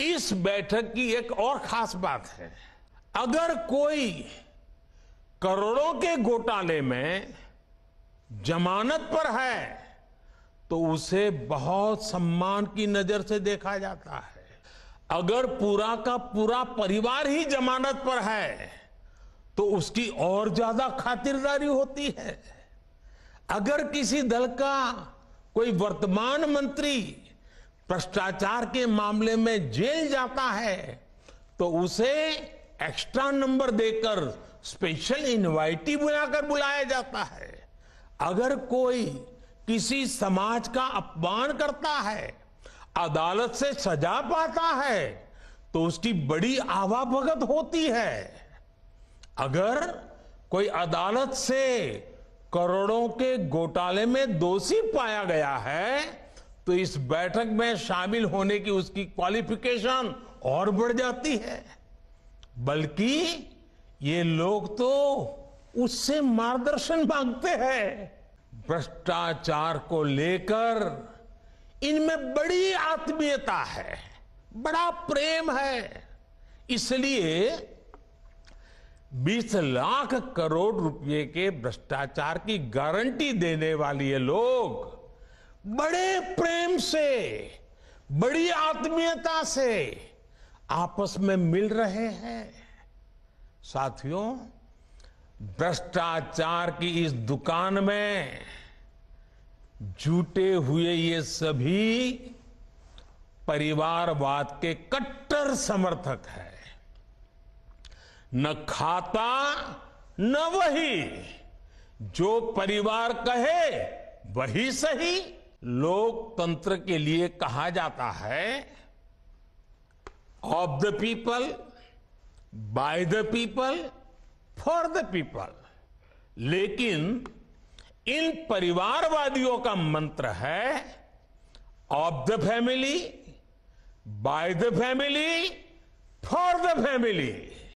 इस बैठक की एक और खास बात है अगर कोई करोड़ों के घोटाले में जमानत पर है तो उसे बहुत सम्मान की नजर से देखा जाता है अगर पूरा का पूरा परिवार ही जमानत पर है तो उसकी और ज्यादा खातिरदारी होती है अगर किसी दल का कोई वर्तमान मंत्री भ्रष्टाचार के मामले में जेल जाता है तो उसे एक्स्ट्रा नंबर देकर स्पेशल इनवाइटी बुलाकर बुलाया जाता है अगर कोई किसी समाज का अपमान करता है अदालत से सजा पाता है तो उसकी बड़ी आवाभगत होती है अगर कोई अदालत से करोड़ों के घोटाले में दोषी पाया गया है तो इस बैठक में शामिल होने की उसकी क्वालिफिकेशन और बढ़ जाती है बल्कि ये लोग तो उससे मार्गदर्शन मांगते हैं भ्रष्टाचार को लेकर इनमें बड़ी आत्मीयता है बड़ा प्रेम है इसलिए 20 लाख करोड़ रुपए के भ्रष्टाचार की गारंटी देने वाले ये लोग बड़े प्रेम से बड़ी आत्मीयता से आपस में मिल रहे हैं साथियों भ्रष्टाचार की इस दुकान में जुटे हुए ये सभी परिवारवाद के कट्टर समर्थक है न खाता न वही जो परिवार कहे वही सही लोकतंत्र के लिए कहा जाता है of the people by the people for the people लेकिन इन परिवारवादियों का मंत्र है of the family by the family for the family